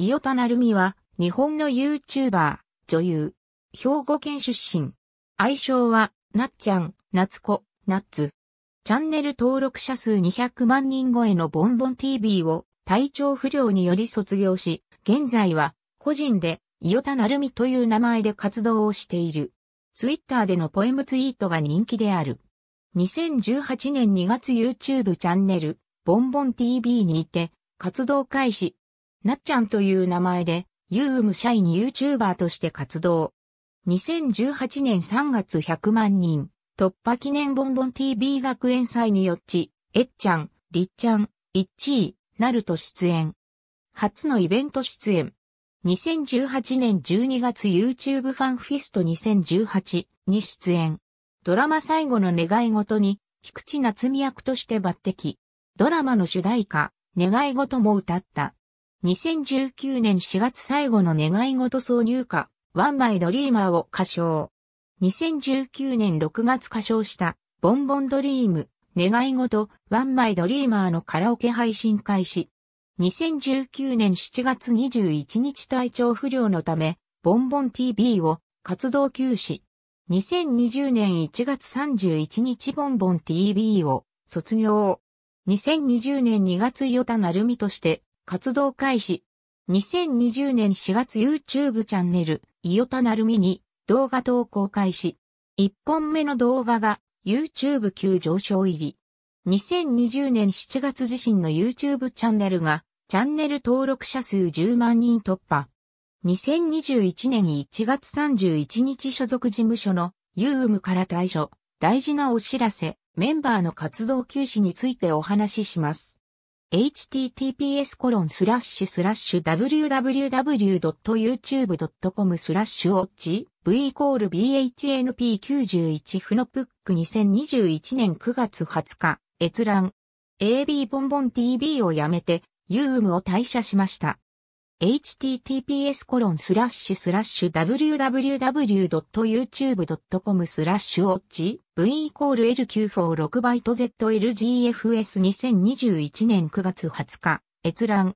伊予田成美は、日本の YouTuber、女優、兵庫県出身。愛称は、なっちゃん、なつこ、なっつ。チャンネル登録者数200万人超えのボンボン TV を体調不良により卒業し、現在は個人で伊予田成美という名前で活動をしている。ツイッターでのポエムツイートが人気である。2018年2月 YouTube チャンネル、ボンボン TV にいて活動開始。なっちゃんという名前で、ユーム社員 YouTuber として活動。2018年3月100万人、突破記念ボンボン TV 学園祭によっち、えっちゃん、りっちゃん、いっちー、なると出演。初のイベント出演。2018年12月 YouTube ファンフィスト2018に出演。ドラマ最後の願い事に、菊池夏美役として抜擢。ドラマの主題歌、願い事も歌った。2019年4月最後の願い事挿入歌、ワンマイドリーマーを歌唱。2019年6月歌唱した、ボンボンドリーム、願い事、ワンマイドリーマーのカラオケ配信開始。2019年7月21日体調不良のため、ボンボン TV を活動休止。2020年1月31日ボンボン TV を卒業。2020年2月与田るみとして活動開始。2020年4月 YouTube チャンネル、いよたなるみに動画投稿開始。1本目の動画が YouTube 急上昇入り。2020年7月自身の YouTube チャンネルがチャンネル登録者数10万人突破。2021年1月31日所属事務所のユームから退所、大事なお知らせ、メンバーの活動休止についてお話しします。https コロンスラッシュスラッシュ www.youtube.com スラッシュオッチ v イコール bhnp91 フノプック2021年9月20日閲覧 AB ボンボン TV をやめてユームを退社しました。https コロンスラッシュスラッシュ www.youtube.com スラッシュオッチ v L946 バイト ZLGFS2021 年9月20日閲覧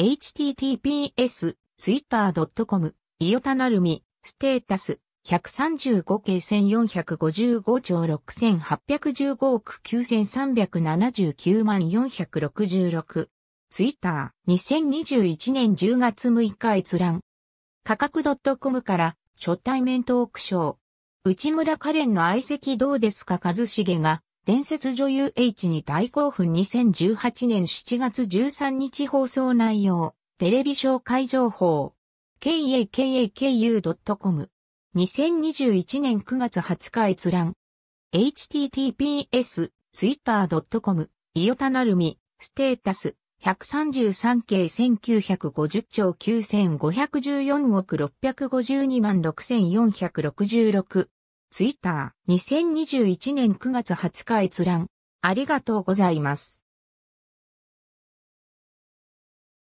https twitter.com イオタナルミステータス135系1455兆6815億9379万466ツイッター2021年10月6日閲覧。価格 .com から初対面トークショー。内村カレンの相席どうですか和茂が伝説女優 H に大興奮2018年7月13日放送内容。テレビ紹介情報。kakku.com a 2021年9月20日閲覧。https, twitter.com、いよたなるみ、ステータス、133系1950兆9514億652万6466。ツイッター2021年9月20日閲覧。ありがとうございます。